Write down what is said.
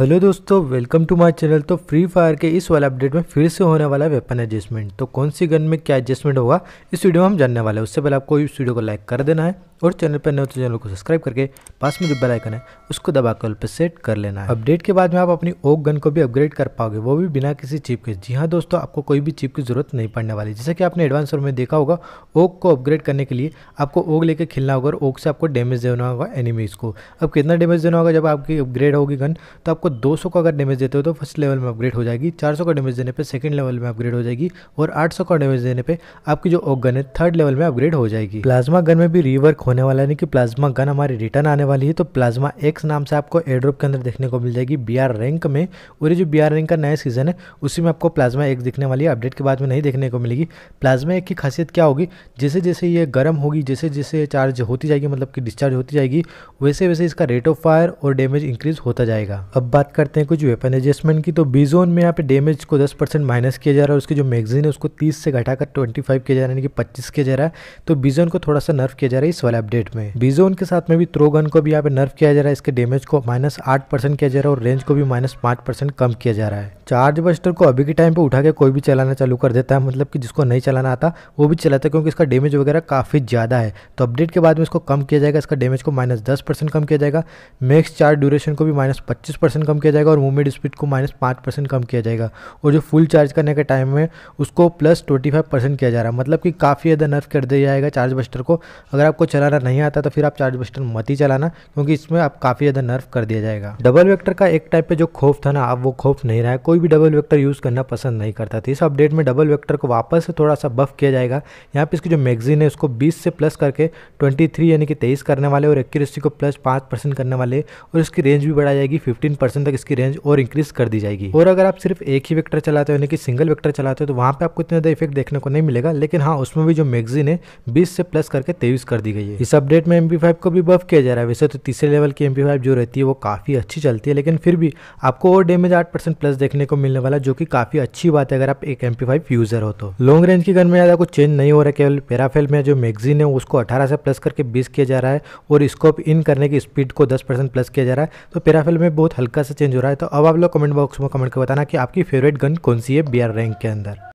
hello दोस्तों welcome to my channel तो free fire के इस वाले अपडेट में फिर से होने वाला वेपन एडजस्टमेंट तो कौन सी गन में क्या एडजस्टमेंट होगा इस वीडियो में हम जानने वाले हैं उससे पहले आपको इस वीडियो को लाइक कर देना है और चैनल पर नए तो चैनल को सब्सक्राइब करके पास में जो बेल आइकन है उसको दबाकर सेट कर लेना है अपडेट के बाद में आप अपनी ओक गन को भी अपग्रेड कर पाओगे वो भी बिना किसी चिप के जी हाँ दोस्तों आपको कोई भी चिप की जरूरत नहीं पड़ने वाली जैसे कि आपने एडवांस में देखा होगा ओक को अपग्रेड करने के लिए आपको ओक लेकर खेलना होगा और ओक से आपको डैमेज देना होगा एनिमीज को अब कितना डैमेज देना होगा जब आपकी अपग्रेड होगी गन तो आपको दो 200 का अगर डैमेज देते हो तो फर्स्ट लेवल में अपग्रेड हो जाएगी 400 का डैमेज देने पे सेकंड लेवल में अपग्रेड हो जाएगी और 800 का डैमेज देने पे आपकी जो ओक गन है थर्ड लेवल में अपग्रेड हो जाएगी प्लाज्मा गन में भी रिवर्क होने वाला है कि प्लाज्मा गन हमारी रिटर्न आने वाली है तो प्लाज्मा एक्स नाम से आपको एड्रोप के अंदर देखने को मिल जाएगी बी रैंक में और ये जो बी रैंक का नया सीजन है उसी में आपको प्लाज्मा एक्स दिखने वाली है अपडेट के बाद में नहीं देखने को मिलेगी प्लाज्मा एक की खासियत क्या होगी जैसे जैसे ये गर्म होगी जैसे जैसे चार्ज होती जाएगी मतलब कि डिस्चार्ज होती जाएगी वैसे वैसे इसका रेट ऑफ फायर और डैमेज इंक्रीज होता जाएगा अब बात करते हैं कुछ वेपन एडजस्टमेंट की तो बीजोन में यहाँ पे डेमेज को 10 परसेंट माइनस किया जा रहा है उसके उसकी जो मैगजीन है उसको 30 से घटाकर 25 किया जा रहा है यानी कि पच्चीस किया जा रहा है तो बीजोन को थोड़ा सा नर्व किया जा रहा है इस वाले अपडेट में जोन के साथ में भी थ्रोगन को भी यहाँ पे नर्व किया जा रहा है इसके डेमेज को माइनस किया जा रहा है और रेंज को भी माइनस कम किया जा रहा है चार्ज बस्टर को अभी के टाइम पर उठा के कोई भी चलाना चालू कर देता है मतलब कि जिसको नहीं चलाना आता वो भी चलाता है क्योंकि इसका डेमेज वगैरह काफ़ी ज़्यादा है तो अपडेट के बाद में इसको कम किया जाएगा इसका डेमेज को माइनस कम किया जाएगा मैक्स चार्ज ड्यूरेशन को भी माइनस पच्चीस परसेंट कम किया जाएगा और मूवमेंट स्पीड को माइनस पाँच परसेंट कम किया जाएगा और जो फुल चार्ज करने के टाइम में उसको प्लस ट्वेंटी फाइव परसेंट किया जा रहा है मतलब कि काफ़ी ज़्यादा नर्फ कर दिया जाएगा चार्ज बस्टर को अगर आपको चलाना नहीं आता तो फिर आप चार्ज बस्टर मत ही चलाना क्योंकि इसमें आप काफ़ी ज़्यादा नर्फ कर दिया जाएगा डबल वैक्टर का एक टाइप पर जो खौफ था ना अब वो खौफ नहीं रहा है कोई भी डबल वैक्टर यूज़ करना पसंद नहीं करता था तो इस अपडेट में डबल वैक्टर को वापस से थोड़ा सा बफ किया जाएगा यहाँ पर इसकी जो मैगजीन है उसको बीस से प्लस करके ट्वेंटी यानी कि तेईस करने वाले और एक्यूरेसी को प्लस पाँच करने वाले और इसकी रेंज भी बढ़ा जाएगी फिफ्टीन परसेंट तक इसकी रेंज और इंक्रीज कर दी जाएगी और अगर आप सिर्फ एक ही वेक्टर चलाते हो यानी कि सिंगल वेक्टर चलाते हो तो वहां पे आपको इतना ज्यादा इफेक्ट देखने को नहीं मिलेगा लेकिन हाँ उसमें भी जो मैगजीन है बीस से प्लस करके तेईस कर दी गई है इस अपडेट में फाइव को भी बफ किया जा रहा है वैसे तो तीसरे लेवल की फाइव जो रहती है वो काफ़ी अच्छी चलती है लेकिन फिर भी आपको और डेमेज आठ प्लस देखने को मिलने वाला जो कि काफ़ी अच्छी बात है अगर आप एक फाइव यूजर हो तो लॉन्ग रेंज की गन में ज़्यादा कुछ चेंज नहीं हो रहा है केवल पेराफेल में जो मैगजीन है उसको अठारह से प्लस करके बीस किया जा रहा है और स्कोप इन करने की स्पीड को दस प्लस किया जा रहा है तो पेराफेल में बहुत हल्का कैसे चेंज हो रहा है तो अब आप लोग कमेंट बॉक्स में कमेंट कर बताना कि आपकी फेवरेट गन कौन सी है बी रैंक के अंदर